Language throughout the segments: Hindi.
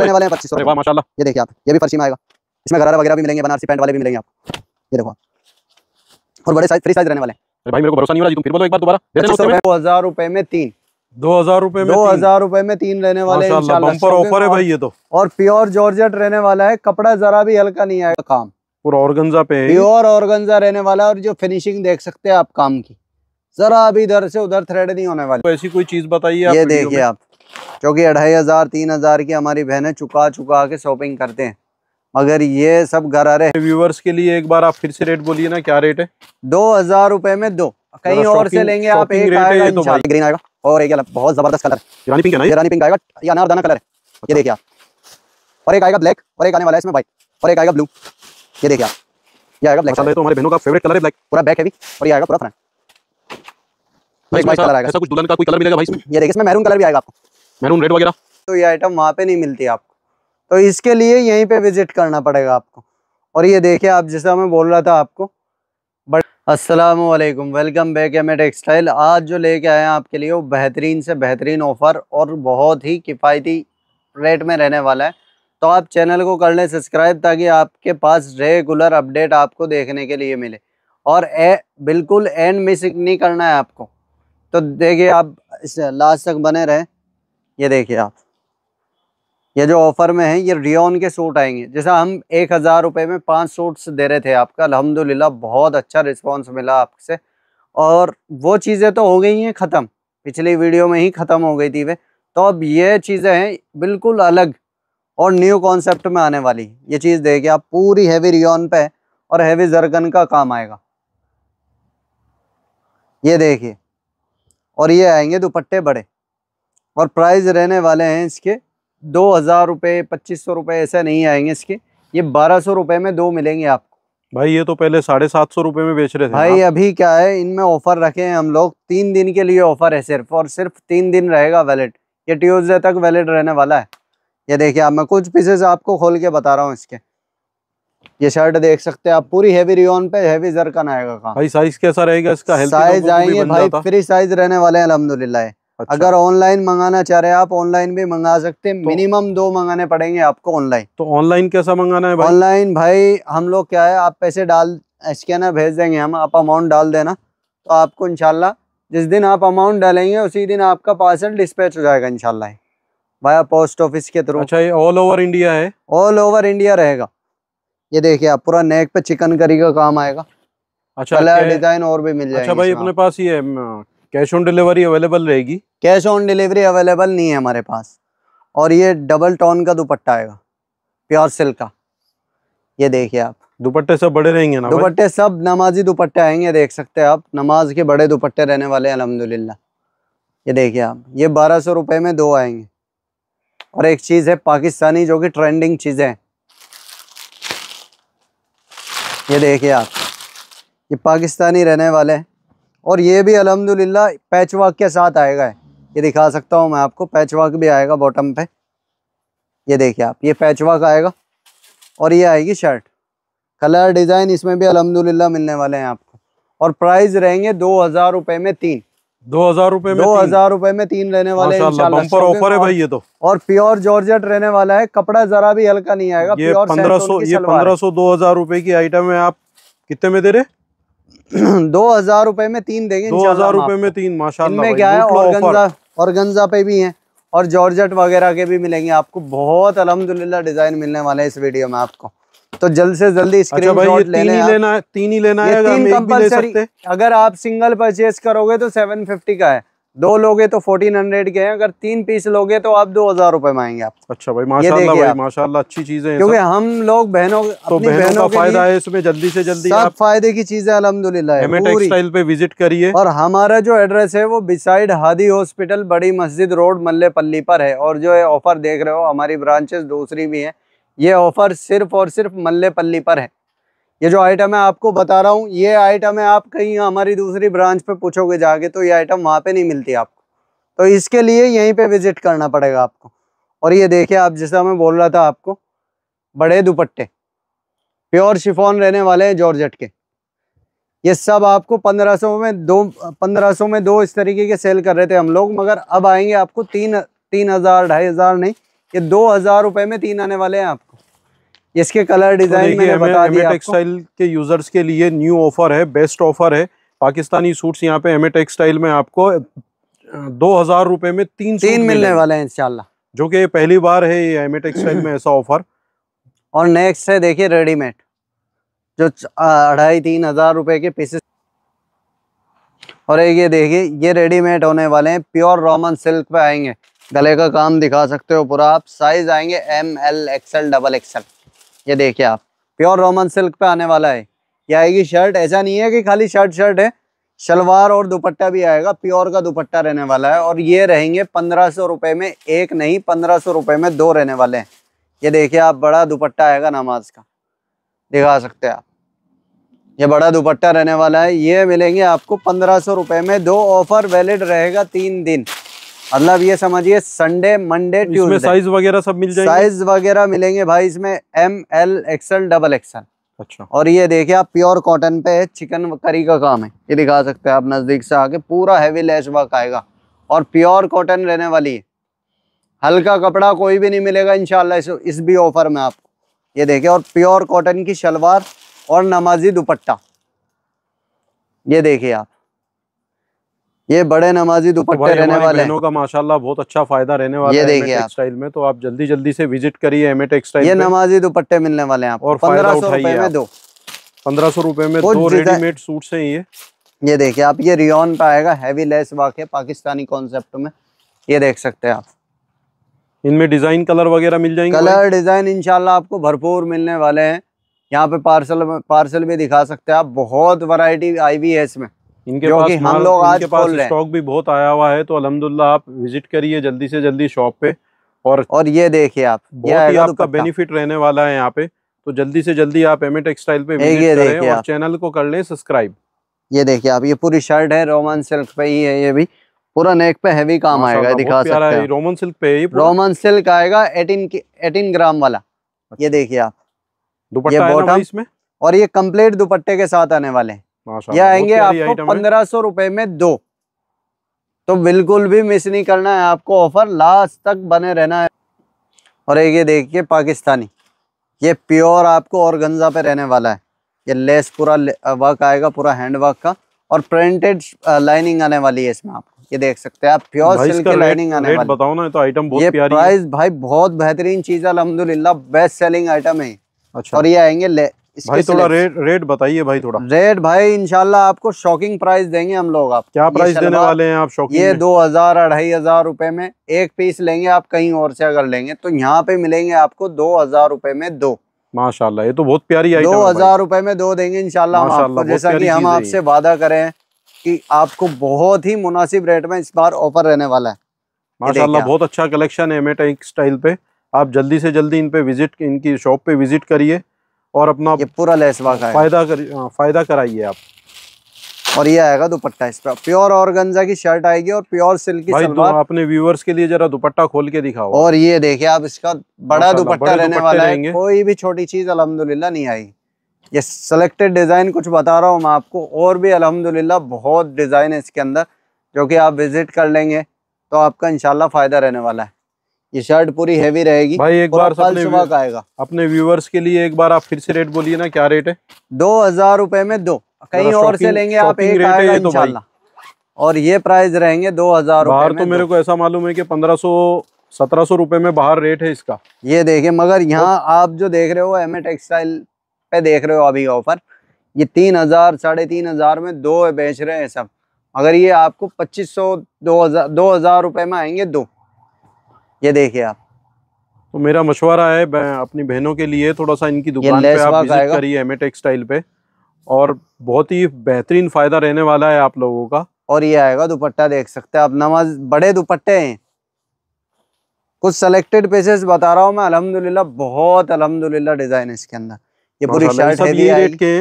होने वाले पच्चीस सौ वाह माशाल्लाह ये देखिए आप ये भी फर्शी में आएगा इसमें गरारा वगैरह भी मिलेंगे बनारसी पैंट वाले भी मिलेंगे आप ये देखो और बड़े साइज फ्री साइज रहने वाले हैं भाई मेरे को भरोसा नहीं हो रहा तुम फिर बोलो एक बार दोबारा दो हजार रुपए में तीन दो हजार रुपए में दो हजार रुपए में तीन रहने वाले ऑफर है भाई ये तो और प्योर जॉर्जेट रहने वाला है कपड़ा जरा भी हल्का नहीं आएगा काम पूरा ऑर्गेंजा पे प्योर ऑर्गेंजा रहने वाला है और जो फिनिशिंग देख सकते हैं आप काम की जरा अभी इधर से उधर थ्रेड नहीं होने वाली ऐसी कोई चीज बताइए ये देखिए आप क्योंकि अढ़ाई हज़ार तीन हज़ार की हमारी बहनें चुका चुका के शॉपिंग करते हैं मगर ये सब घर आ रहे हैं व्यूवर्स के लिए एक बार आप फिर से रेट बोलिए ना क्या रेट है दो हज़ार रुपये में दो कहीं और से लेंगे आप एक ग्रीन तो आएगा और एक बहुत जबरदस्त कलर है पिंक आएगा ये अनारदाना कलर है ये देखिए आप और एक आएगा ब्लैक और एक आने वाला है इसमें व्हाइट और एक आएगा ब्लू ये देखिए आप ये आएगा ब्लैक तो हमारे बहनों का फेवरेट कलर है ब्लैक पूरा बैक है भी और ये आएगा पूरा फ्रंट कलर आएगा ऐसा कुछ दुल्हन का कोई कलर मिलेगा भाई इसमें ये देखिए इसमें मैरून कलर भी आएगा आपको मैरून रेड वगैरह तो ये आइटम वहाँ पे नहीं मिलती आपको तो इसके लिए यहीं पे विजिट करना पड़ेगा आपको और ये देखिए आप जैसा मैं बोल रहा था आपको but Aslam welcome back M textile आज जो लेके आए हैं आपके लिए वो बेहतरीन से बेहतरीन ऑफ़र और बहुत ही किफ़ायती रेट में रहने वाला है तो आप चैनल को कर लें सब्सक्राइब ताकि आपके पास रेगुलर अपडेट आपको देखने के लिए मिले और ए, बिल्कुल एंड मिस नहीं करना है आपको तो देखिए आप लास्ट तक बने रहें ये देखिए आप ये जो ऑफ़र में है ये रियोन के सूट आएंगे जैसा हम एक हज़ार रुपये में पांच सूट्स दे रहे थे आपका अल्हम्दुलिल्लाह बहुत अच्छा रिस्पांस मिला आपसे और वो चीज़ें तो हो गई हैं ख़त्म पिछली वीडियो में ही ख़त्म हो गई थी वे तो अब ये चीज़ें हैं बिल्कुल अलग और न्यू कॉन्सेप्ट में आने वाली ये चीज़ देखिए आप पूरी हैवी रियोन पे है और हैवी जरगन का काम आएगा ये देखिए और ये आएंगे दुपट्टे बड़े और प्राइस रहने वाले हैं इसके दो हज़ार रुपये पच्चीस सौ रुपये ऐसे नहीं आएंगे इसके ये बारह सौ रुपये में दो मिलेंगे आपको भाई ये तो पहले साढ़े सात सौ रुपये में बेच रहे थे भाई अभी क्या है इनमें ऑफ़र रखे हैं हम लोग तीन दिन के लिए ऑफ़र है सिर्फ और सिर्फ तीन दिन रहेगा वैलिड ये ट्यूजडे तक वैलिड रहने वाला है ये देखिए आप मैं कुछ पीसेस आपको खोल के बता रहा हूँ इसके ये शर्ट देख सकते हैं आप पूरी हेवी रियोन पे हेवी जरकन आएगा भाई साइज कैसा रहेगा इसका साइज आएंगे भाई फ्री साइज रहने वाले हैं अलहमदुल्ला अच्छा। अगर ऑनलाइन मंगाना चाह रहे हैं आप ऑनलाइन भी मंगा सकते हैं तो, मिनिमम दो मंगाने पड़ेंगे आपको ऑनलाइन तो ऑनलाइन कैसा मंगाना है ऑनलाइन भाई हम लोग क्या है आप पैसे डाल स्कैनर भेज देंगे हम आप अमाउंट डाल देना तो आपको इनशाला जिस दिन आप अमाउंट डालेंगे उसी दिन आपका पार्सल डिस्पैच हो जाएगा इनशाला भाया पोस्ट ऑफिस के थ्रू अच्छा ये ऑल ओवर इंडिया है ऑल ओवर इंडिया रहेगा ये देखिए आप पूरा नेक पे चिकन करी का काम आएगा अच्छा डिजाइन और भी मिल जाएगा अच्छा भाई अपने पास ये कैश ऑन डिलीवरी अवेलेबल रहेगी कैश ऑन डिलीवरी अवेलेबल नहीं है हमारे पास और ये डबल टॉन का दुपट्टा आएगा प्योर सिल्क का ये देखिए आप दुपट्टे सब बड़े रहेंगे ना दुपट्टे सब नमाजी दुपट्टे आएंगे देख सकते हैं आप नमाज के बड़े दुपट्टे रहने वाले हैं अलहमदिल्ला ये देखिए आप ये बारह सौ रुपये में दो आएंगे और एक चीज़ है पाकिस्तानी जो कि ट्रेंडिंग चीज़ें हैं ये देखिए आप ये पाकिस्तानी रहने वाले हैं और ये भी अलहमदिल्ला पैचवाक के साथ आएगा ये दिखा सकता हूँ मैं आपको पैचवाक भी आएगा बॉटम पे ये देखिए आप ये पैचवाक आएगा और ये आएगी शर्ट कलर डिज़ाइन इसमें भी अलहमदिल्ला मिलने वाले हैं आपको और प्राइस रहेंगे दो हज़ार रुपये में तीन दो हजार रूपए में दो हजार रूपए में तीन रहने वाले ऑफर है भाई ये तो और प्योर जॉर्जेट रहने वाला है कपड़ा जरा भी हल्का नहीं आएगा ये पंद्रह सौ ये पंद्रह सौ दो हजार रूपए की आइटम है आप कितने में दे रहे दो हजार रुपए में तीन देंगे दो हजार रुपए में तीन माशाल्लाह क्या है और गंजा पे भी है और जॉर्जेट वगैरह के भी मिलेंगे आपको बहुत अलहमदुल्ला डिजाइन मिलने वाले हैं इस वीडियो में आपको तो जल्द से जल्दी स्क्रीन अच्छा लेने लेना है तीन ही लेना है अगर आप सिंगल परचेज करोगे तो सेवन फिफ्टी का है दो लोगे तो फोर्टीन हंड्रेड के हैं अगर तीन पीस लोगे तो आप दो हजार रुपए में आएंगे आप अच्छा भाई माशाल्लाह भाई माशाल्लाह अच्छी चीजें हैं क्योंकि हम लोग बहनों तो बहनों, बहनों का फायदा है इसमें जल्दी से जल्दी सब आप फायदे की चीजें अलहमदुल्ला टेक्सटाइल पे विजिट करिए और हमारा जो एड्रेस है वो बिसाइड हादी हॉस्पिटल बड़ी मस्जिद रोड मल्ले पल्ली पर है और जो ऑफर देख रहे हो हमारी ब्रांचेस दूसरी भी है ये ऑफर सिर्फ और सिर्फ मल्ले पल्ली पर है ये जो आइटम है आपको बता रहा हूँ ये आइटम है आप कहीं हमारी दूसरी ब्रांच पे पूछोगे जाके तो ये आइटम वहाँ पे नहीं मिलती आपको तो इसके लिए यहीं पे विजिट करना पड़ेगा आपको और ये देखिए आप जैसा मैं बोल रहा था आपको बड़े दुपट्टे प्योर शिफॉन रहने वाले हैं जॉर्ज के ये सब आपको पंद्रह सौ में दो पंद्रह सौ में दो इस तरीके के सेल कर रहे थे हम लोग मगर अब आएंगे आपको तीन तीन हज़ार ढाई हज़ार नहीं ये दो हज़ार रुपये में तीन आने वाले हैं आपको इसके कलर डिजाइन तो मैंने बता दिया टेक्सटाइल के यूजर्स के लिए न्यू ऑफर है बेस्ट ऑफर है पाकिस्तानी सूट्स यहाँ पे एमए टेक्सटाइल में आपको दो हजार रुपए में तीन तीन मिलने वाले हैं इंशाल्लाह जो कि पहली बार है ये एमए टेक्सटाइल में ऐसा ऑफर और नेक्स्ट है देखिए रेडीमेड जो अढ़ाई तीन हजार रुपए के पीसेस और एक ये देखिए ये रेडीमेड होने वाले हैं प्योर रोमन सिल्क पे आएंगे गले का काम दिखा सकते हो पूरा आप साइज आएंगे M L XL double XL ये देखिए आप प्योर रोमन सिल्क पे आने वाला है ये आएगी शर्ट ऐसा नहीं है कि खाली शर्ट शर्ट है शलवार और दुपट्टा भी आएगा प्योर का दुपट्टा रहने वाला है और ये रहेंगे पंद्रह सौ रुपये में एक नहीं पंद्रह सौ रुपये में दो रहने वाले हैं ये देखिए आप बड़ा दुपट्टा आएगा नमाज का दिखा सकते हैं आप ये बड़ा दुपट्टा रहने वाला है ये मिलेंगे आपको पंद्रह सौ रुपये में दो ऑफर वैलिड रहेगा तीन दिन मतलब ये समझिए संडे मंडे ट्यूसडे साइज वगैरह सब मिल जाएंगे साइज वगैरह मिलेंगे भाई इसमें M L XL double XL अच्छा और ये देखिए आप प्योर कॉटन पे है चिकन करी का काम है ये दिखा सकते हैं आप नज़दीक से आके पूरा हैवी लेस वर्क आएगा और प्योर कॉटन रहने वाली है हल्का कपड़ा कोई भी नहीं मिलेगा इनशाला इस, इस भी ऑफर में आपको ये देखिए और प्योर कॉटन की शलवार और नमाजी दुपट्टा ये देखिए आप ये बड़े नमाजी दुपट्टे तो रहने वाले का माशाल्लाह बहुत अच्छा फायदा रहने वाला ये देखिए टेक्सटाइल में तो आप जल्दी जल्दी से विजिट करिए एमए टेक्सटाइल ये नमाजी दुपट्टे मिलने वाले हैं और पंद्रह सौ रुपए में दो पंद्रह सौ रुपए में दो रेडीमेड सूट है ये ये देखिए आप ये रियोन पे आएगा हैवी लेस वाक है पाकिस्तानी कॉन्सेप्ट में ये देख सकते हैं आप इनमें डिजाइन कलर वगैरह मिल जाएंगे कलर डिजाइन इनशाला आपको भरपूर मिलने वाले हैं यहाँ पे पार्सल पार्सल भी दिखा सकते हैं आप बहुत वैरायटी आई हुई है इसमें इनके पास हम लोग आज पास स्टॉक भी बहुत आया हुआ है तो अलहमदुल्ला आप विजिट करिए जल्दी से जल्दी शॉप पे और और ये देखिए आप बहुत ही तो आपका बेनिफिट रहने वाला है यहाँ पे तो जल्दी से जल्दी आप एम टेक्सटाइल पे विजिट करें और चैनल को कर लें सब्सक्राइब ये देखिए आप ये पूरी शर्ट है रोमन सिल्क पे ही है ये भी पूरा नेक पे हैवी काम आएगा दिखा सकते हैं रोमन सिल्क पे ही रोमन सिल्क आएगा एटीन एटीन ग्राम वाला ये अच्छा। देखिए आप दुपट्टा इसमें और ये कम्प्लीट दुपट्टे के साथ आने वाले हैं ये आएंगे आपको पंद्रह सौ रुपए में दो तो बिल्कुल भी मिस नहीं करना है आपको ऑफर लास्ट तक बने रहना है और एक ये देखिए पाकिस्तानी ये प्योर आपको और गंजा पे रहने वाला है ये लेस पूरा वर्क आएगा पूरा हैंड वर्क का और प्रिंटेड लाइनिंग आने वाली है इसमें आपको ये देख सकते हैं आप प्योर सिल्क की लाइनिंग आने वाली बताओ ना तो आइटम बहुत ये प्राइस भाई बहुत बेहतरीन चीज है अलहमदुल्ला बेस्ट सेलिंग आइटम है अच्छा। और ये आएंगे भाई थोड़ा रेट रेट बताइए भाई थोड़ा रेट भाई इनशाला आपको शॉकिंग प्राइस देंगे हम लोग आप क्या प्राइस देने वाले हैं आप शॉकिंग ये दो हजार अढ़ाई हजार रूपए में एक पीस लेंगे आप कहीं और से अगर लेंगे तो यहाँ पे मिलेंगे आपको दो हजार रूपए में दो माशाल्लाह ये तो बहुत प्यारी दो हजार रूपए में दो देंगे इनशाला जैसा की हम आपसे वादा करें की आपको बहुत ही मुनासिब रेट में इस बार ऑफर रहने वाला है माशाल्लाह बहुत अच्छा कलेक्शन है आप जल्दी से जल्दी इन पे विजिट इनकी शॉप पे विजिट करिए और अपना ये पूरा लेसवा का फायदा कर हाँ, फायदा कराइए आप और ये आएगा दुपट्टा इस पर प्योर गंजा की शर्ट आएगी और प्योर सिल्क की सलवार तो अपने व्यूअर्स के लिए जरा दुपट्टा खोल के दिखाओ और ये देखिए आप इसका बड़ा दुपट्टा रहने वाला है कोई भी छोटी चीज अलहमदुल्ला नहीं आई ये सिलेक्टेड डिज़ाइन कुछ बता रहा हूँ मैं आपको और भी अलहमदुल्ला बहुत डिज़ाइन है इसके अंदर जो कि आप विज़िट कर लेंगे तो आपका इनशाला फ़ायदा रहने वाला है ये शर्ट पूरी हैवी रहेगी भाई एक बार सुबह का आएगा अपने व्यूवर्स के लिए एक बार आप फिर से रेट बोलिए ना क्या रेट है दो हजार रूपए में दो कहीं और से लेंगे आप एक आएगा तो इंशाल्लाह और ये प्राइस रहेंगे दो हजार बाहर तो मेरे को ऐसा मालूम है की पंद्रह सत्रह सौ रूपये में बाहर रेट है इसका ये देखिए मगर तो- यहाँ तो, आप जो देख रहे हो एम ए टेक्सटाइल पे देख रहे हो अभी ऑफर ये तीन हजार साढ़े तीन हजार में दो बेच रहे हैं सब मगर ये आपको पच्चीस सौ दो हजार दो हजार रुपये में आएंगे दो ये देखिए आप तो मेरा मशवरा है मैं अपनी बहनों के लिए थोड़ा सा इनकी दुकान पे आप विजिट करिए एमए टेक्सटाइल पे और बहुत ही बेहतरीन फायदा रहने वाला है आप लोगों का और ये आएगा दुपट्टा देख सकते हैं आप नमाज बड़े दुपट्टे हैं कुछ सेलेक्टेड पीसेस बता रहा हूँ मैं अल्हम्दुलिल्लाह बहुत अल्हम्दुलिल्लाह डिजाइन है इसके अंदर ये पूरी शर्ट सब ये रेट के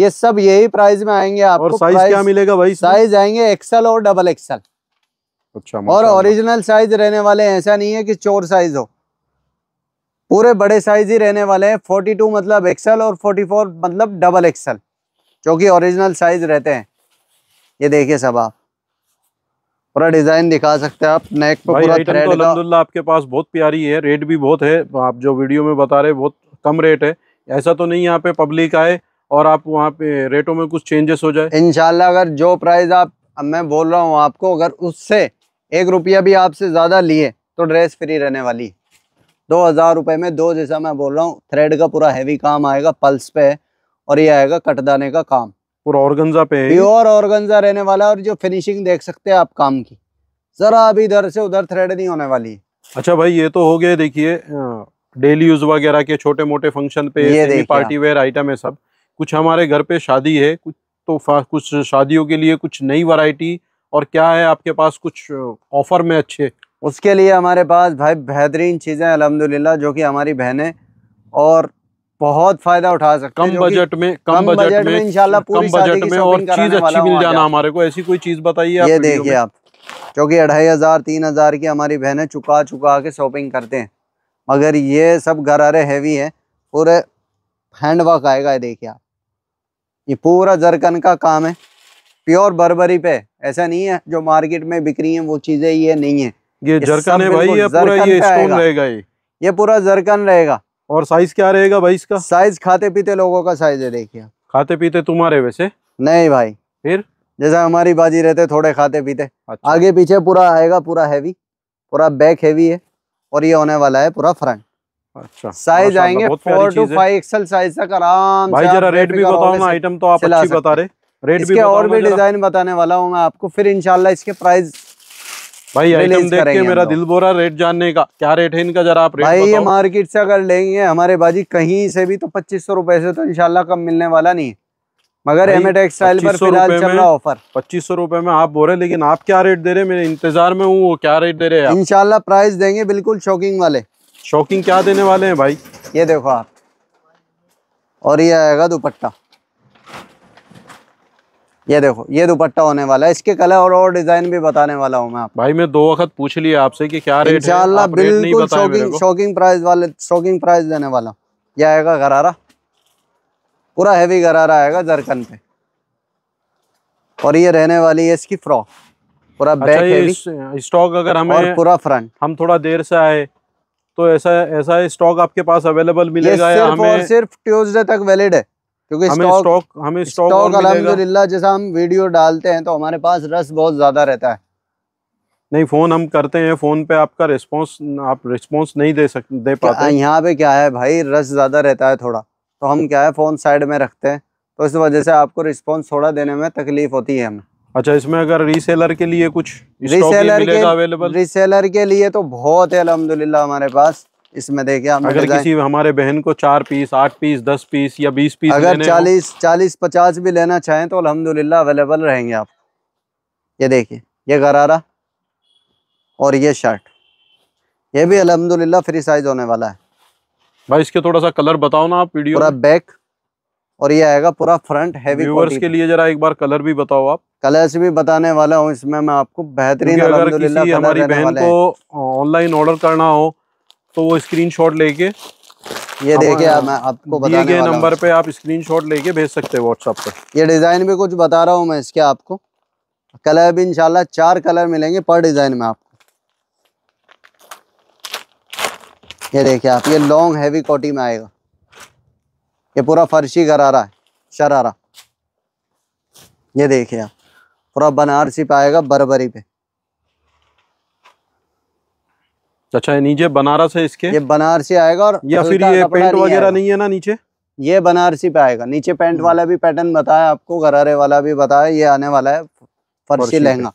ये सब यही प्राइस में आएंगे आपको साइज क्या मिलेगा भाई साइज आएंगे एक्सल और डबल एक्सल अच्छा और ओरिजिनल साइज रहने वाले ऐसा नहीं है कि चोर साइज हो पूरे बड़े साइज ही रहने वाले हैं 42 मतलब एक्सल और 44 मतलब डबल एक्सल जो कि ओरिजिनल साइज रहते हैं ये देखिए सब आप पूरा डिजाइन दिखा सकते हैं आप नेक पे पूरा थ्रेड तो का आपके पास बहुत प्यारी है रेट भी बहुत है आप जो वीडियो में बता रहे बहुत कम रेट है ऐसा तो नहीं यहाँ पे पब्लिक आए और आप वहाँ पे रेटों में कुछ चेंजेस हो जाए इनशाला अगर जो प्राइस आप मैं बोल रहा हूँ आपको अगर उससे एक रुपया भी आपसे ज़्यादा लिए तो ड्रेस फ्री रहने वाली दो हज़ार रुपये में दो जैसा मैं बोल रहा हूँ थ्रेड का पूरा हैवी काम आएगा पल्स पे और ये आएगा कटदाने का काम पूरा ऑर्गेंजा पे प्योर ऑर्गेंजा रहने वाला और जो फिनिशिंग देख सकते हैं आप काम की जरा अभी इधर से उधर थ्रेड नहीं होने वाली अच्छा भाई ये तो हो गया देखिए डेली यूज वगैरह के छोटे मोटे फंक्शन पे पार्टी वेयर आइटम है सब कुछ हमारे घर पे शादी है कुछ तो कुछ शादियों के लिए कुछ नई वैरायटी और क्या है आपके पास कुछ ऑफर में अच्छे उसके लिए हमारे पास भाई बेहतरीन चीज़ें अलहमदिल्ला जो कि हमारी बहनें और बहुत फायदा उठा सकते कम बजट में कम बजट में इंशाल्लाह कम बजट में और चीज अच्छी मिल जाना हमारे को ऐसी कोई चीज बताइए ये देखिए आप क्योंकि अढ़ाई हजार तीन हजार की हमारी बहनें चुका चुका के शॉपिंग करते हैं मगर ये सब गरारे हैवी है पूरे हैंड वर्क आएगा ये देखिए आप ये पूरा जरकन का काम है प्योर बर्बरी पे ऐसा नहीं है जो मार्केट में बिक्री है वो चीजें ये नहीं है ये जरकन है भाई या पूरा ये स्टोन रहेगा ये ये पूरा जरकन रहेगा और साइज क्या रहेगा भाई इसका साइज खाते पीते लोगों का साइज है देखिए खाते पीते तुम्हारे वैसे नहीं भाई फिर जैसा हमारी बाजी रहते थोड़े खाते पीते अच्छा। आगे पीछे पूरा आएगा पूरा हैवी पूरा बैक हैवी है और ये होने वाला है पूरा फ्रंट अच्छा साइज आएंगे four to five XL size तक आराम भाई जरा रेट भी बताओ ना आइटम तो आप अच्छी बता रहे रेट इसके भी और भी डिजाइन बताने वाला हूँ मैं आपको फिर इनशाला इसके प्राइस भाई आइटम देख के मेरा दिल बोरा रेट जानने का क्या रेट है इनका जरा आप रेट भाई ये मार्केट से अगर लेंगे हमारे बाजी कहीं से भी तो पच्चीस सौ रूपये से तो इनशाला कम मिलने वाला नहीं मगर एम टेक्सटाइल e पर फिलहाल चल रहा ऑफर पच्चीस सौ रूपये में आप बोल रहे लेकिन आप क्या रेट दे रहे मेरे इंतजार में हूँ क्या रेट दे रहे हैं इनशाला प्राइस देंगे बिल्कुल शॉकिंग वाले शॉकिंग क्या देने वाले है भाई ये देखो आप और ये आएगा दुपट्टा ये देखो ये दुपट्टा होने वाला है इसके कलर और और डिजाइन भी बताने वाला हूँ मैं आप भाई मैं दो वक्त पूछ लिया आपसे कि क्या रेट इंशाल्लाह बिल्कुल शॉकिंग शॉकिंग प्राइस वाले शॉकिंग प्राइस देने वाला ये आएगा गरारा पूरा हैवी गरारा आएगा जरकन पे और ये रहने वाली है इसकी फ्रॉक पूरा बैक हैवी स्टॉक अगर हमें पूरा फ्रंट हम थोड़ा देर से आए तो ऐसा ऐसा स्टॉक आपके पास अवेलेबल मिलेगा सिर्फ ट्यूजडे तक वैलिड है क्योंकि हमें स्टॉक हमें स्टॉक अलहमदिल्ला जैसा हम वीडियो डालते हैं तो हमारे पास रस बहुत ज़्यादा रहता है नहीं फ़ोन हम करते हैं फ़ोन पे आपका रिस्पांस आप रिस्पांस नहीं दे सक दे पाते यहाँ पे क्या है भाई रस ज़्यादा रहता है थोड़ा तो हम क्या है फ़ोन साइड में रखते हैं तो इस वजह से आपको रिस्पांस थोड़ा देने में तकलीफ होती है हमें अच्छा इसमें अगर रीसेलर के लिए कुछ रीसेलर के अवेलेबल रीसेलर के लिए तो बहुत है अलहमदुल्ला हमारे पास इसमें देखिए अगर किसी हमारे बहन को चार पीस आठ पीस दस पीस या बीस पीस अगर चालीस चालीस पचास भी लेना चाहें तो अलहमदिल्ला अवेलेबल रहेंगे आप ये देखिए ये गरारा और ये शर्ट ये भी अलहमदिल्ला फ्री साइज होने वाला है भाई इसके थोड़ा सा कलर बताओ ना आप वीडियो पूरा बैक और ये आएगा पूरा फ्रंट हैवी व्यूअर्स के लिए जरा एक बार कलर भी बताओ आप कलर्स भी बताने वाला हूँ इसमें मैं आपको बेहतरीन हमारी बहन को ऑनलाइन ऑर्डर करना हो तो वो स्क्रीन शॉट लेके ये देखिए मैं आपको बताने दिए नंबर पे आप स्क्रीनशॉट लेके भेज सकते हैं व्हाट्सअप पर ये डिज़ाइन भी कुछ बता रहा हूँ मैं इसके आपको कलर भी इनशाला चार कलर मिलेंगे पर डिज़ाइन में आपको ये देखिए आप ये लॉन्ग हैवी कोटी में आएगा ये पूरा फर्शी गरारा है शरारा ये देखिए आप पूरा बनारसी पे आएगा बरबरी पे अच्छा ये नीचे बनारस है इसके ये बनारसी आएगा और या फिर ये पेंट वगैरह नहीं है ना नीचे ये बनारसी पे आएगा नीचे पेंट हम्म। वाला भी पैटर्न बताया आपको गरारे वाला भी बताया ये आने वाला है फर्शी लहंगा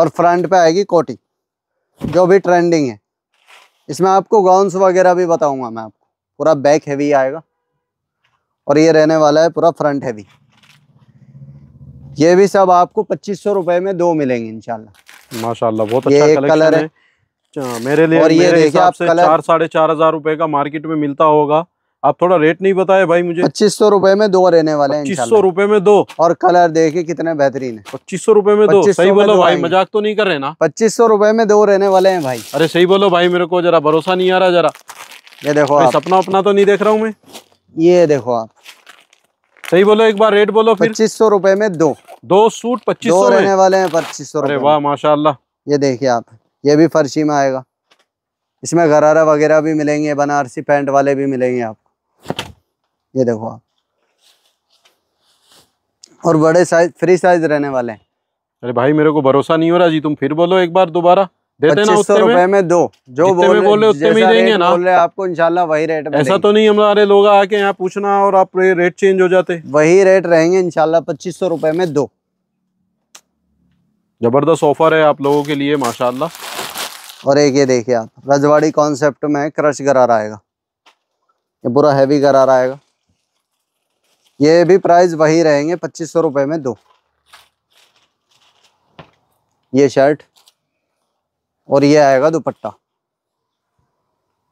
और फ्रंट पे आएगी कोटी जो भी ट्रेंडिंग है इसमें आपको गाउन वगैरह भी बताऊंगा मैं आपको पूरा बैक हैवी आएगा और ये रहने वाला है पूरा फ्रंट हैवी ये भी सब आपको पच्चीस सौ में दो मिलेंगे इनशाला माशाल्लाह बहुत अच्छा ये एक कलर है हाँ, मेरे लिए और ये मेरे देखिए आप कलर चार साढ़े चार हजार रूपए का मार्केट में मिलता होगा आप थोड़ा रेट नहीं बताए भाई मुझे पच्चीस सौ रूपये में दो रहने वाले हैं पच्चीस सौ रूपये में दो और कलर देखिए कितने बेहतरीन है पच्चीस सौ रूपये में दो सही बोलो भाई मजाक तो नहीं कर रहे ना पच्चीस सौ रूपये में दो रहने वाले हैं भाई अरे सही बोलो भाई मेरे को जरा भरोसा नहीं आ रहा जरा ये देखो सपना अपना तो नहीं देख रहा हूँ मैं ये देखो आप सही बोलो एक बार रेट बोलो पच्चीस सौ रूपये में दो दो सूट पच्चीस सौ रहने वाले हैं पच्चीस सौ वाह माशाला ये देखिए आप ये भी फर्शी में आएगा इसमें गरारा वगैरह भी मिलेंगे बनारसी पैंट वाले भी मिलेंगे आपको ये देखो आप और बड़े साइज फ्री साइज रहने वाले हैं अरे भाई मेरे को भरोसा नहीं हो रहा जी तुम फिर बोलो एक बार दोबारा देते ना उतने रुपए में, में दो जो बोले बोले उतने में देंगे ना बोले आपको इंशाल्लाह वही रेट ऐसा तो नहीं हमारे लोग आके यहाँ पूछना और आप रेट चेंज हो जाते वही रेट रहेंगे इनशाला पच्चीस सौ रुपए में दो जबरदस्त ऑफर है आप लोगों के लिए माशाल्लाह और एक ये देखिए आप रजवाड़ी कॉन्सेप्ट में क्रश गरारा आएगा ये पूरा हैवी गरारा आएगा ये भी प्राइस वही रहेंगे पच्चीस सौ रुपये में दो ये शर्ट और ये आएगा दुपट्टा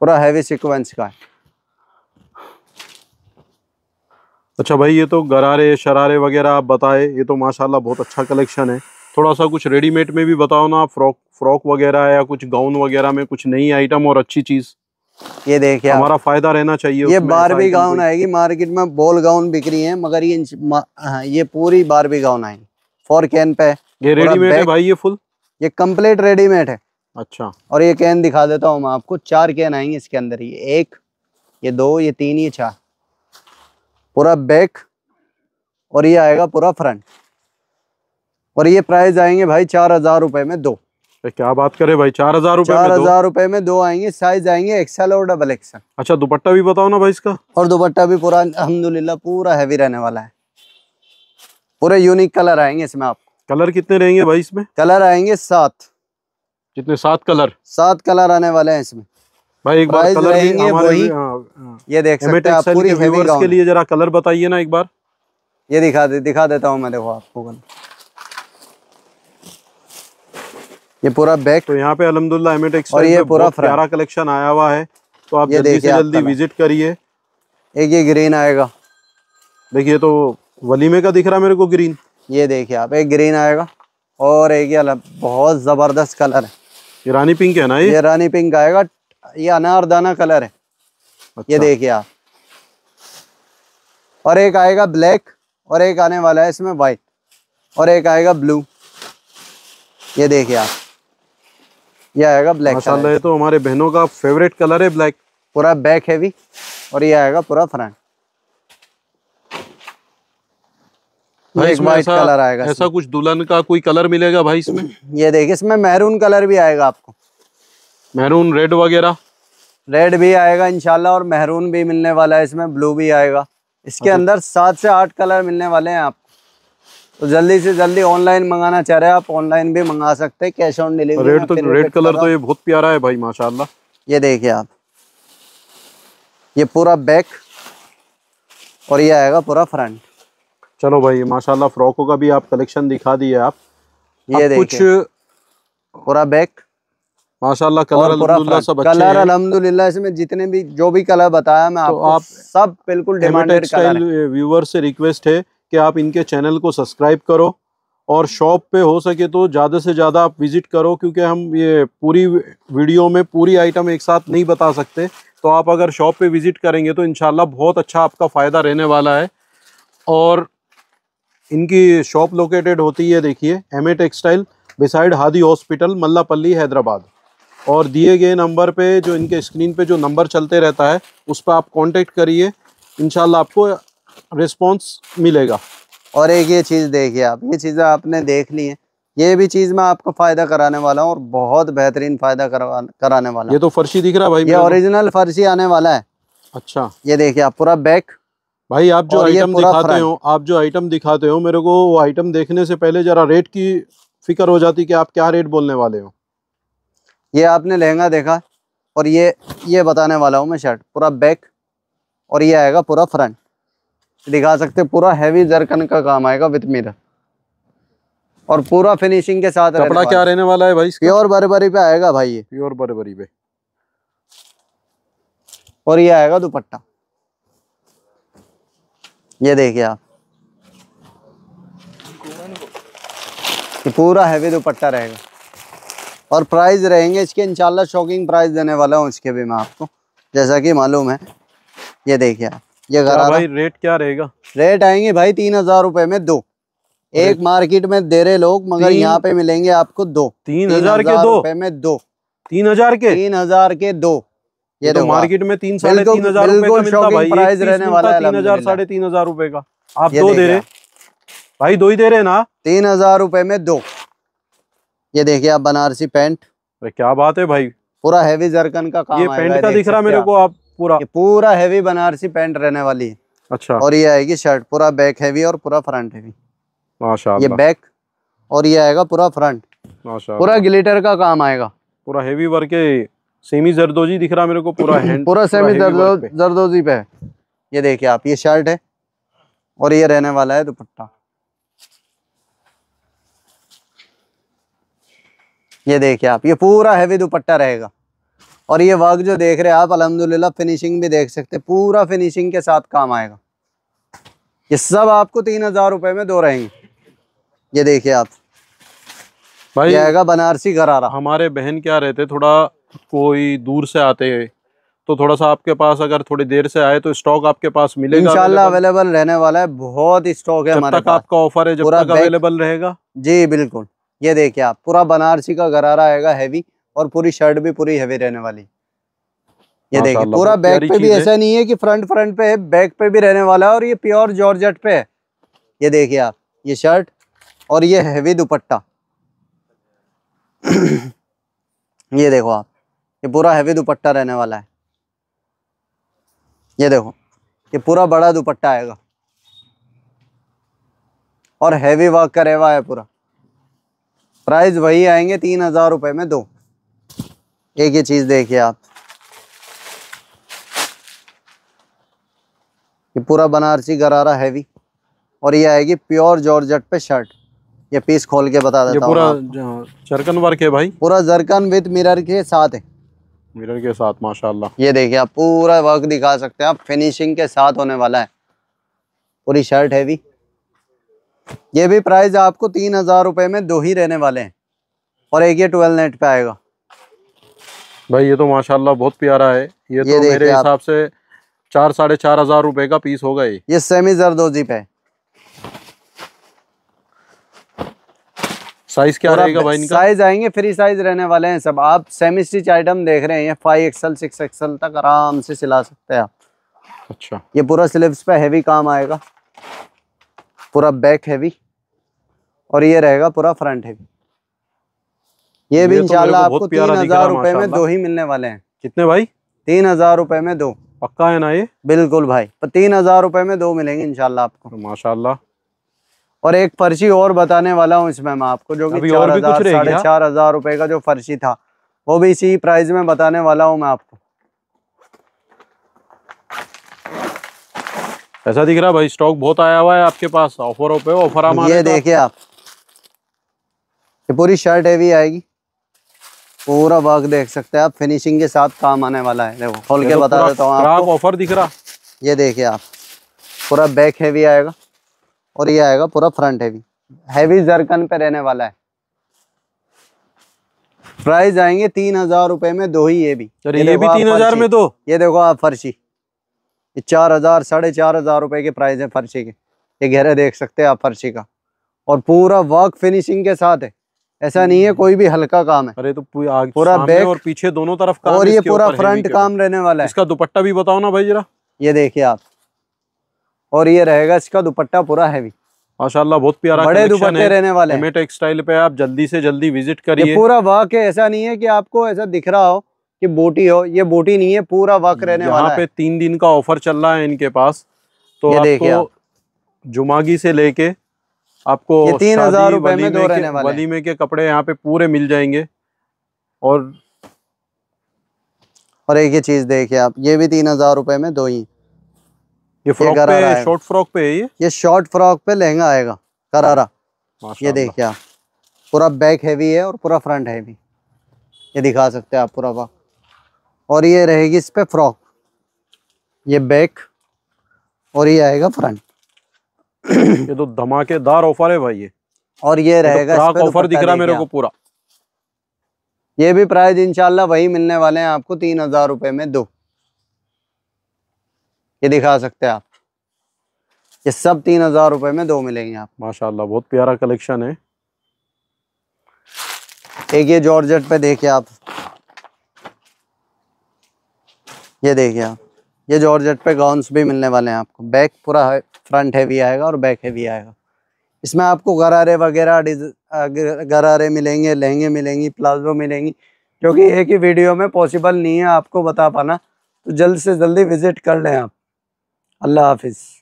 पूरा हैवी सीक्वेंस का है अच्छा भाई ये तो गरारे शरारे वगैरह आप बताए ये तो माशाल्लाह बहुत अच्छा कलेक्शन है थोड़ा सा कुछ रेडीमेड में भी बताओ ना फ्रॉक फ्रॉक वगैरह या कुछ गाउन वगैरह में कुछ नई आइटम और अच्छी चीज ये देखिए हमारा फायदा रहना चाहिए ये बारबी गाउन आएगी मार्केट में बॉल गाउन बिक्री है मगर ये हाँ, ये पूरी बारबी गाउन आएगी फॉर कैन पे ये रेडीमेड है भाई ये फुल ये कम्प्लीट रेडीमेड है अच्छा और ये कैन दिखा देता हूँ मैं आपको चार कैन आएंगे इसके अंदर ये एक ये दो ये तीन ये चार पूरा बैक और ये आएगा पूरा फ्रंट और ये प्राइस आएंगे भाई चार हजार रुपए में दो क्या बात करे भाई चार हजार रुपए चार हजार रुपए में दो आएंगे साइज आएंगे एक्सल और डबल एक्सल अच्छा दुपट्टा भी बताओ ना भाई इसका और दुपट्टा भी पूरा अलहमदुल्ला पूरा हैवी रहने वाला है पूरे यूनिक कलर आएंगे इसमें आप कलर कितने रहेंगे भाई इसमें कलर आएंगे सात कितने सात कलर सात कलर आने वाले हैं इसमें भाई एक बार कलर भी हमारे आ, आ, हाँ, हाँ। ये देख सकते हैं पूरी के लिए जरा कलर बताइए ना एक बार ये दिखा दे दिखा देता हूँ मैं देखो आपको कलर ये पूरा बैग तो यहाँ पे अलहमदुल्ला और ये पूरा प्यारा कलेक्शन आया हुआ है तो आप जल्दी से जल्दी विजिट करिए एक ये ग्रीन आएगा देखिए तो वलीमे का दिख रहा है मेरे को ग्रीन ये देखिए आप एक ग्रीन आएगा और एक ये बहुत ज़बरदस्त कलर है ये रानी पिंक है ना ये ये रानी पिंक आएगा ये अनारदाना कलर है अच्छा। ये देखिए आप और एक आएगा ब्लैक और एक आने वाला है इसमें वाइट और एक आएगा ब्लू ये देखिए आप ये आएगा ब्लैक माशाल्लाह ये तो हमारे बहनों का फेवरेट कलर है ब्लैक पूरा बैक हैवी और ये आएगा पूरा फ्रंट ऐसा, कलर आएगा ऐसा कुछ दुल्हन का कोई कलर मिलेगा भाई इसमें ये देखिए इसमें मैरून कलर भी आएगा आपको मैरून रेड वगैरह रेड भी आएगा इनशाला और मैरून भी मिलने वाला है इसमें ब्लू भी आएगा इसके अच्छा। अंदर सात से आठ कलर मिलने वाले हैं आपको तो जल्दी से जल्दी ऑनलाइन मंगाना चाह रहे हैं आप ऑनलाइन भी मंगा सकते हैं कैश ऑन डिलीवरी रेड तो रेड कलर तो ये बहुत प्यारा है भाई माशाल्लाह ये देखिए आप ये पूरा बैक और ये आएगा पूरा फ्रंट चलो भाई माशाल्लाह फ्रॉकों का भी आप कलेक्शन दिखा दिए आप ये आप कुछ पूरा बैक माशाल्लाह कलर अलहमदुलिल्लाह सब अच्छे कलर अलहमदुलिल्लाह इसमें जितने भी जो भी कलर बताया मैं तो आपको आप सब बिल्कुल डिमांडेड कलर व्यूअर से रिक्वेस्ट है कि आप इनके चैनल को सब्सक्राइब करो और शॉप पे हो सके तो ज़्यादा से ज़्यादा आप विज़िट करो क्योंकि हम ये पूरी वीडियो में पूरी आइटम एक साथ नहीं बता सकते तो आप अगर शॉप पे विज़िट करेंगे तो इन बहुत अच्छा आपका फ़ायदा रहने वाला है और इनकी शॉप लोकेटेड होती है देखिए M A textile beside Hadi hospital Mallapalli Hyderabad और दिए गए नंबर पे जो इनके स्क्रीन पे जो नंबर चलते रहता है उस पर आप कांटेक्ट करिए इन आपको रिस्पॉन्स मिलेगा और एक ये चीज़ देखिए आप ये चीज़ें आपने देख ली हैं ये भी चीज़ मैं आपको फ़ायदा कराने वाला हूँ और बहुत बेहतरीन फ़ायदा कराने वाला ये तो फर्शी दिख रहा भाई ये ओरिजिनल फर्शी आने वाला है अच्छा ये देखिए आप पूरा बैक भाई आप जो आइटम दिखाते हो आप जो आइटम दिखाते हो मेरे को वो आइटम देखने से पहले ज़रा रेट की फिक्र हो जाती कि आप क्या रेट बोलने वाले हो ये आपने लहंगा देखा और ये ये बताने वाला हूँ मैं शर्ट पूरा बैक और ये आएगा पूरा फ्रंट दिखा सकते पूरा हैवी जरकन का काम आएगा विथ मीर और पूरा फिनिशिंग के साथ कपड़ा क्या रहने वाला है भाई प्योर बरबरी पे आएगा भाई ये प्योर बरबरी पे और ये आएगा दुपट्टा ये देखिए आप पूरा हैवी दुपट्टा रहेगा और प्राइस रहेंगे इसके इंशाल्लाह शॉकिंग प्राइस देने वाला हूँ इसके भी मैं आपको जैसा कि मालूम है ये देखिए आप ये घर हाँ भाई रेट क्या रहेगा रेट आएंगे भाई तीन हजार रूपए में दो एक मार्केट में दे रहे लोग मगर यहाँ पे मिलेंगे आपको दो तीन, हजार, के दो रुपए में दो तीन हजार के तीन हजार के दो ये तो मार्केट में तीन साढ़े तीन हजार प्राइस रहने वाला है तीन हजार साढ़े तीन हजार रूपए का आप दो दे रहे भाई दो ही दे रहे ना तीन हजार रूपए में दो ये देखिए आप बनारसी पेंट क्या बात है भाई पूरा हैवी जरकन का काम ये पेंट का दिख रहा मेरे को आप पूरा ये पूरा हैवी बनारसी पैंट रहने वाली है अच्छा और ये आएगी शर्ट पूरा बैक हैवी और पूरा फ्रंट हैवी माशा ये बैक और ये आएगा पूरा फ्रंट पूरा ग्लिटर का काम आएगा पूरा हैवी वर्क है सेमी जरदोजी दिख रहा मेरे को पूरा हैंड पूरा सेमी जरदोजी पे ये देखिए आप ये शर्ट है और ये रहने वाला है दुपट्टा ये देखिए आप ये पूरा हैवी दुपट्टा रहेगा और ये वर्क जो देख रहे हैं आप अलहमदिल्ला फिनिशिंग भी देख सकते हैं पूरा फिनिशिंग के साथ काम आएगा ये सब आपको तीन हज़ार रुपये में दो रहेंगे ये देखिए आप भाई आएगा बनारसी गरारा हमारे बहन क्या रहते थोड़ा कोई दूर से आते है तो थोड़ा सा आपके पास अगर थोड़ी देर से आए तो स्टॉक आपके पास मिलेगा अवेलेबल रहने वाला है बहुत स्टॉक है हमारे आपका ऑफर है जब तक अवेलेबल रहेगा जी बिल्कुल ये देखिए आप पूरा बनारसी का गरारा आएगा हैवी और पूरी शर्ट भी पूरी हैवी रहने वाली ये देखिए पूरा बैक पे भी ऐसा नहीं है कि फ्रंट फ्रंट पे है बैक पे भी रहने वाला है और ये प्योर जॉर्जेट पे है ये देखिए आप ये शर्ट और ये हैवी दुपट्टा ये देखो आप ये पूरा हैवी दुपट्टा रहने वाला है ये देखो ये पूरा बड़ा दुपट्टा आएगा और हैवी वर्क करेवा है पूरा प्राइस वही आएंगे तीन हज़ार रुपये में दो एक ये चीज़ देखिए आप ये पूरा बनारसी गरारा हैवी और ये आएगी प्योर जॉर्जट पे शर्ट ये पीस खोल के बता देता पूरा जरकन वर्क है भाई पूरा जरकन विद मिरर के साथ है मिरर के साथ माशाल्लाह ये देखिए आप पूरा वर्क दिखा सकते हैं आप फिनिशिंग के साथ होने वाला है पूरी शर्ट हैवी ये भी प्राइस आपको तीन हज़ार रुपये में दो ही रहने वाले हैं और एक ये ट्वेल्व नेट पे आएगा भाई ये तो माशाल्लाह बहुत प्यारा है ये, तो ये तो मेरे हिसाब से चार साढ़े चार हजार रूपए का पीस होगा ये ये सेमी जरदोजी पे साइज क्या रहेगा भाई इनका साइज आएंगे फ्री साइज रहने वाले हैं सब आप सेमी स्टिच आइटम देख रहे हैं फाइव एक्सएल सिक्स एक्सएल तक आराम से सिला सकते हैं आप अच्छा ये पूरा स्लिप्स पे हैवी काम आएगा पूरा बैक हैवी और ये रहेगा पूरा फ्रंट हैवी ये भी तो इंशाल्लाह आपको तीन हजार रुपए में दो ही मिलने वाले हैं कितने भाई तीन हजार रुपए में दो पक्का है ना ये बिल्कुल भाई तीन हजार रुपए में दो मिलेंगे इनशाला आपको तो माशाल्लाह और एक फर्शी और बताने वाला हूँ इसमें मैं आपको जो कि चार हजार हाँ? साढ़े चार हजार रुपए का जो फर्शी था वो भी इसी प्राइस में बताने वाला हूँ मैं आपको ऐसा दिख रहा भाई स्टॉक बहुत आया हुआ है आपके पास ऑफरों पे ऑफर ये देखिए आप ये पूरी शर्ट हैवी आएगी पूरा वर्क देख सकते हैं आप फिनिशिंग के साथ काम आने वाला है देखो खोल के बता देता हूँ आपको ऑफर दिख रहा ये देखिए आप पूरा बैक हैवी आएगा और ये आएगा पूरा फ्रंट हैवी हैवी जरकन पे रहने वाला है प्राइस आएंगे तीन हजार रुपए में दो ही ये भी ये, ये भी तीन हजार में दो ये देखो आप फर्शी ये चार हजार साढ़े चार हजार रुपए के प्राइस है फर्शी के ये गहरे देख सकते हैं आप फर्शी का और पूरा वर्क फिनिशिंग के साथ है ऐसा नहीं है कोई भी हल्का काम है अरे तो पूरा बैक और पीछे दोनों तरफ काम और ये पूरा फ्रंट काम रहने वाला है इसका दुपट्टा भी बताओ ना भाई जरा ये देखिए आप और ये रहेगा इसका दुपट्टा पूरा हैवी माशाल्लाह बहुत प्यारा बड़े दुपट्टे रहने वाले हैं टेक्सटाइल पे आप जल्दी से जल्दी विजिट करिए पूरा वर्क है ऐसा नहीं है की आपको ऐसा दिख रहा हो की बोटी हो ये बोटी नहीं है पूरा वर्क रहने वाला पे तीन दिन का ऑफर चल रहा है इनके पास तो देखिए जुमागी से लेके आपको तीन हजार रुपए में दो रहने वाले वलीमे के कपड़े यहाँ पे पूरे मिल जाएंगे और और एक ये चीज देखिए आप ये भी तीन हजार रुपए में दो ही ये फ्रॉक पे शॉर्ट फ्रॉक पे है ये ये शॉर्ट फ्रॉक पे लहंगा आएगा करारा ये देखिए आप पूरा बैक हैवी है और पूरा फ्रंट हैवी ये दिखा सकते हैं आप पूरा वाह और ये रहेगी इस पे फ्रॉक ये बैक और ये आएगा फ्रंट ये तो धमाकेदार ऑफर है भाई ये और ये तो रहेगा तो ऑफर दिख रहा है मेरे को पूरा ये भी प्राइस इंशाल्लाह वही मिलने वाले हैं आपको तीन हजार रुपए में दो ये दिखा सकते हैं आप ये सब तीन हजार रुपए में दो मिलेंगे आप माशाल्लाह बहुत प्यारा कलेक्शन है एक ये जॉर्जेट पे देखिए आप ये देखिए आप ये जॉर्जेट पे गाउन भी मिलने वाले हैं आपको बैग पूरा है फ्रंट हैवी आएगा और बैक हैवी आएगा इसमें आपको गरारे वगैरह गरारे मिलेंगे लहंगे मिलेंगी प्लाजो मिलेंगी क्योंकि एक ही वीडियो में पॉसिबल नहीं है आपको बता पाना तो जल्द से जल्दी विज़िट कर लें आप अल्लाह हाफिज़